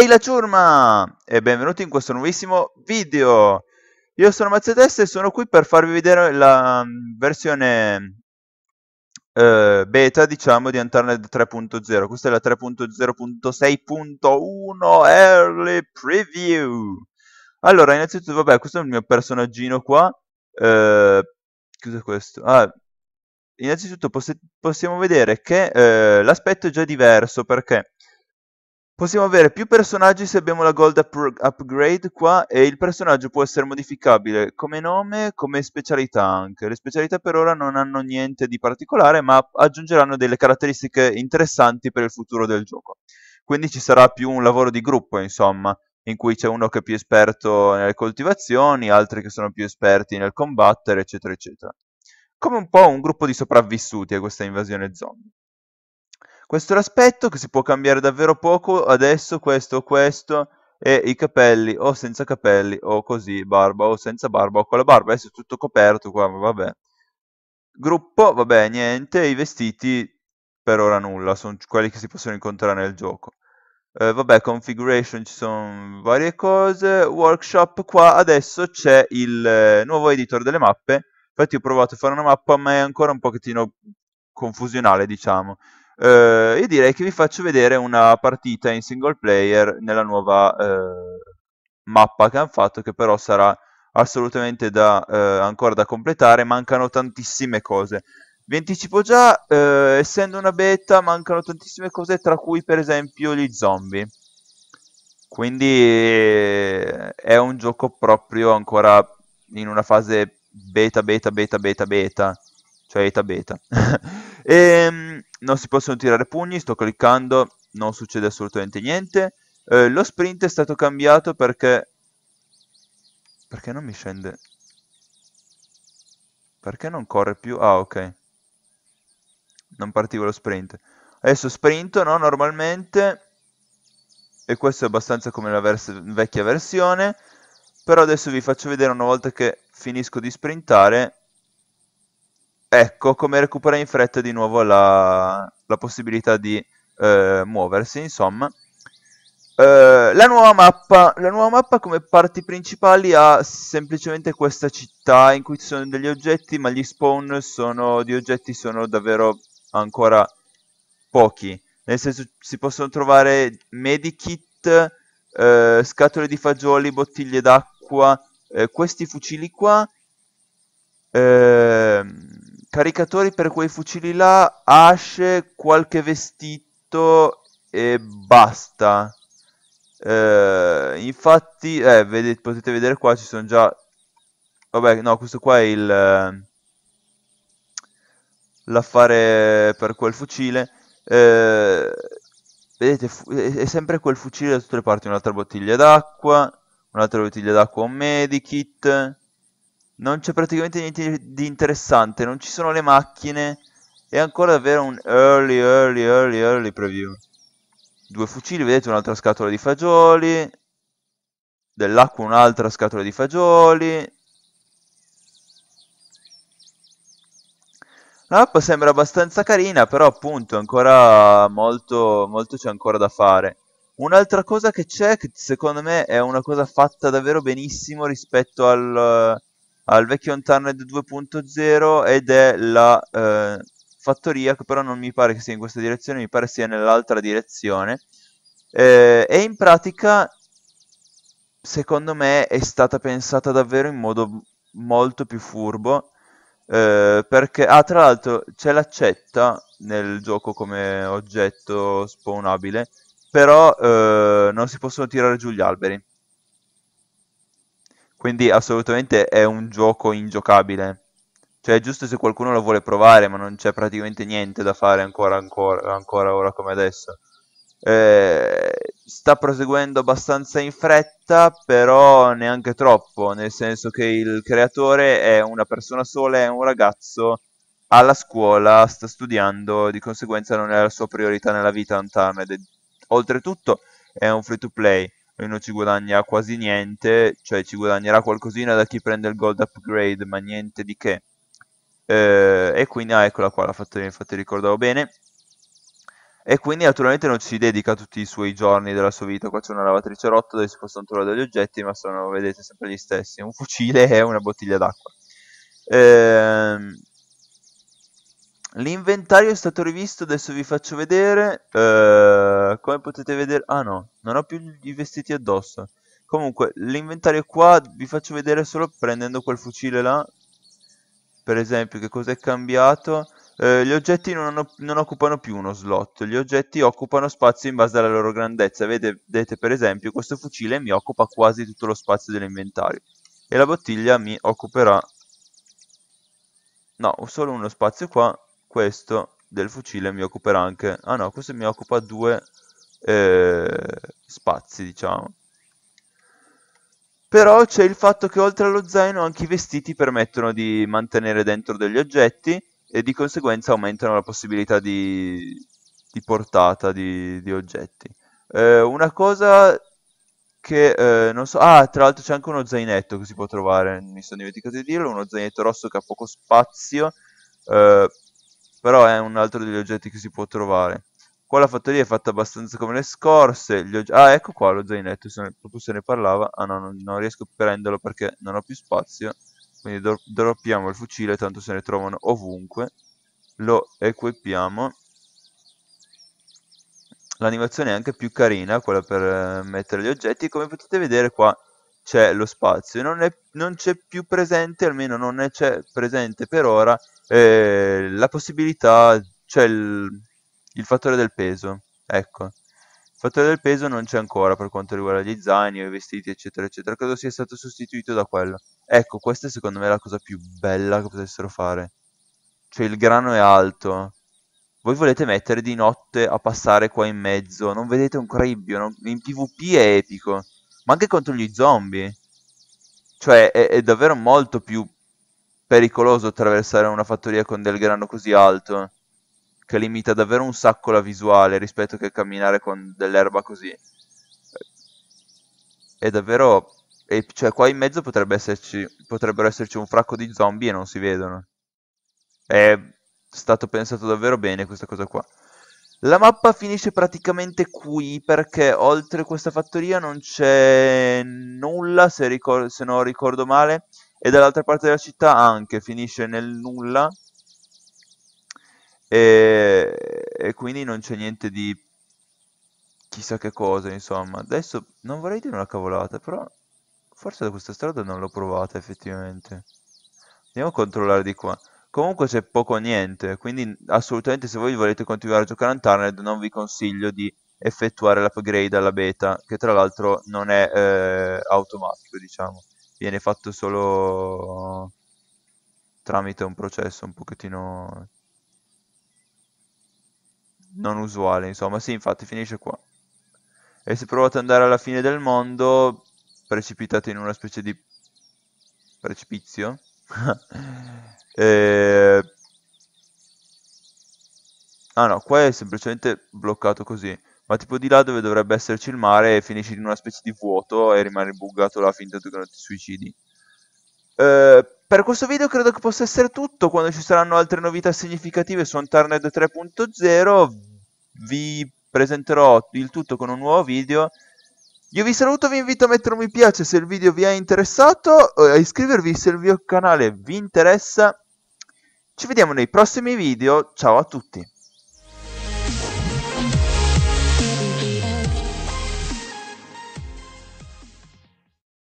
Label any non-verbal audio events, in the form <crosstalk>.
Ehi la ciurma! E benvenuti in questo nuovissimo video! Io sono Mazzetest e sono qui per farvi vedere la mm, versione eh, beta, diciamo, di Antarned 3.0. Questa è la 3.0.6.1 Early Preview! Allora, innanzitutto, vabbè, questo è il mio personaggino qua. Eh, cos'è questo? Ah, innanzitutto poss possiamo vedere che eh, l'aspetto è già diverso perché Possiamo avere più personaggi se abbiamo la gold up upgrade qua e il personaggio può essere modificabile come nome, come specialità anche. Le specialità per ora non hanno niente di particolare ma aggiungeranno delle caratteristiche interessanti per il futuro del gioco. Quindi ci sarà più un lavoro di gruppo insomma, in cui c'è uno che è più esperto nelle coltivazioni, altri che sono più esperti nel combattere eccetera eccetera. Come un po' un gruppo di sopravvissuti a questa invasione zombie. Questo è l'aspetto che si può cambiare davvero poco adesso, questo o questo, e i capelli o senza capelli o così, barba o senza barba o con la barba, adesso è tutto coperto qua, vabbè. Gruppo, vabbè, niente, i vestiti per ora nulla, sono quelli che si possono incontrare nel gioco. Eh, vabbè, configuration ci sono varie cose, workshop qua, adesso c'è il eh, nuovo editor delle mappe, infatti ho provato a fare una mappa ma è ancora un pochettino confusionale diciamo, eh, io direi che vi faccio vedere una partita in single player nella nuova eh, mappa che hanno fatto, che però sarà assolutamente da, eh, ancora da completare, mancano tantissime cose. Vi anticipo già, eh, essendo una beta, mancano tantissime cose, tra cui per esempio gli zombie. Quindi è un gioco proprio ancora in una fase beta, beta, beta, beta, beta, cioè eta beta. <laughs> e, ehm, non si possono tirare pugni, sto cliccando, non succede assolutamente niente. Eh, lo sprint è stato cambiato perché... Perché non mi scende? Perché non corre più? Ah, ok. Non partivo lo sprint. Adesso sprinto, no? Normalmente. E questo è abbastanza come la vers vecchia versione. Però adesso vi faccio vedere una volta che finisco di sprintare Ecco come recuperare in fretta di nuovo la, la possibilità di eh, muoversi, insomma. Uh, la, nuova mappa, la nuova mappa come parti principali ha semplicemente questa città in cui ci sono degli oggetti, ma gli spawn sono, di oggetti sono davvero ancora pochi. Nel senso si possono trovare medikit, uh, scatole di fagioli, bottiglie d'acqua, uh, questi fucili qua, ehm, caricatori per quei fucili là, asce, qualche vestito e basta. Eh, infatti, eh, vedete, potete vedere qua, ci sono già... Vabbè, no, questo qua è il... Eh, l'affare per quel fucile. Eh, vedete, è sempre quel fucile da tutte le parti. Un'altra bottiglia d'acqua, un'altra bottiglia d'acqua, un medikit non c'è praticamente niente di interessante, non ci sono le macchine, è ancora davvero un early, early, early, early preview. Due fucili, vedete un'altra scatola di fagioli, dell'acqua un'altra scatola di fagioli. La mappa sembra abbastanza carina, però appunto ancora molto, molto c'è ancora da fare. Un'altra cosa che c'è, che secondo me è una cosa fatta davvero benissimo rispetto al al vecchio Untarned 2.0 ed è la eh, fattoria che però non mi pare che sia in questa direzione, mi pare sia nell'altra direzione. Eh, e in pratica, secondo me, è stata pensata davvero in modo molto più furbo. Eh, perché, ah, tra l'altro, c'è l'accetta nel gioco come oggetto spawnabile, però eh, non si possono tirare giù gli alberi. Quindi assolutamente è un gioco ingiocabile. Cioè è giusto se qualcuno lo vuole provare, ma non c'è praticamente niente da fare ancora, ancora, ancora ora come adesso. Eh, sta proseguendo abbastanza in fretta, però neanche troppo, nel senso che il creatore è una persona sola, è un ragazzo alla scuola, sta studiando, di conseguenza non è la sua priorità nella vita Antarmed. Oltretutto è un free to play, lui non ci guadagna quasi niente, cioè ci guadagnerà qualcosina da chi prende il gold upgrade, ma niente di che. Eh, e quindi, ah, eccola qua, la fattoria, infatti ricordavo bene. E quindi naturalmente non ci dedica tutti i suoi giorni della sua vita. Qua c'è una lavatrice rotta dove si possono trovare degli oggetti, ma sono, vedete, sempre gli stessi. Un fucile e una bottiglia d'acqua. Ehm... L'inventario è stato rivisto, adesso vi faccio vedere, eh, come potete vedere, ah no, non ho più i vestiti addosso. Comunque, l'inventario qua vi faccio vedere solo prendendo quel fucile là, per esempio, che cosa è cambiato. Eh, gli oggetti non, hanno, non, occupano più uno slot, gli oggetti occupano spazio in base alla loro grandezza. Vedete, per esempio, questo fucile mi occupa quasi tutto lo spazio dell'inventario. E la bottiglia mi occuperà... No, ho solo uno spazio qua questo del fucile mi occuperà anche... Ah no, questo mi occupa due eh, spazi, diciamo. Però c'è il fatto che oltre allo zaino anche i vestiti permettono di mantenere dentro degli oggetti e di conseguenza aumentano la possibilità di, di portata di, di oggetti. Eh, una cosa che eh, non so... Ah, tra l'altro c'è anche uno zainetto che si può trovare, mi sono dimenticato di dirlo, uno zainetto rosso che ha poco spazio. Eh, però è un altro degli oggetti che si può trovare. Qua la fattoria è fatta abbastanza come le scorse. Ogge... Ah, ecco qua lo zainetto, se ne... proprio se ne parlava. Ah no, non, non riesco a prenderlo perché non ho più spazio. Quindi do... droppiamo il fucile, tanto se ne trovano ovunque. Lo equipiamo. L'animazione è anche più carina, quella per eh, mettere gli oggetti. Come potete vedere qua c'è lo spazio, non, è, non c'è più presente, almeno non è presente per ora, eh, la possibilità, cioè il, il fattore del peso, ecco. Il fattore del peso non c'è ancora per quanto riguarda gli zaini, o i vestiti, eccetera, eccetera. Credo sia stato sostituito da quello. Ecco, questa è secondo me la cosa più bella che potessero fare. Cioè, il grano è alto. Voi volete mettere di notte a passare qua in mezzo. Non vedete un cribbio. Non... In PvP è epico ma anche contro gli zombie. Cioè, è, è davvero molto più pericoloso attraversare una fattoria con del grano così alto, che limita davvero un sacco la visuale rispetto che camminare con dell'erba così. È davvero... E cioè, qua in mezzo potrebbe esserci, potrebbero esserci un fracco di zombie e non si vedono. È stato pensato davvero bene questa cosa qua. La mappa finisce praticamente qui perché oltre questa fattoria non c'è nulla, se, se non ricordo male, e dall'altra parte della città anche finisce nel nulla e, e quindi non c'è niente di chissà che cosa, insomma. Adesso non vorrei dire una cavolata, però forse da questa strada non l'ho provata effettivamente. Andiamo a controllare di qua. Comunque c'è poco o niente, quindi assolutamente se voi volete continuare a giocare a Untarned non vi consiglio di effettuare l'upgrade alla beta, che tra l'altro non è eh, automatico, diciamo, viene fatto solo tramite un processo un pochettino non usuale, insomma, sì, infatti finisce qua. E se provate ad andare alla fine del mondo, precipitate in una specie di precipizio <laughs> Eh, ah no, qua è semplicemente bloccato così. Ma tipo di là dove dovrebbe esserci il mare finisci in una specie di vuoto e rimani buggato là fin tanto che non ti suicidi. Eh, per questo video credo che possa essere tutto. Quando ci saranno altre novità significative su Antarned 3.0 vi presenterò il tutto con un nuovo video. Io vi saluto vi invito a mettere un mi piace se il video vi è interessato, a iscrivervi se il mio canale vi interessa. Ci vediamo nei prossimi video, ciao a tutti!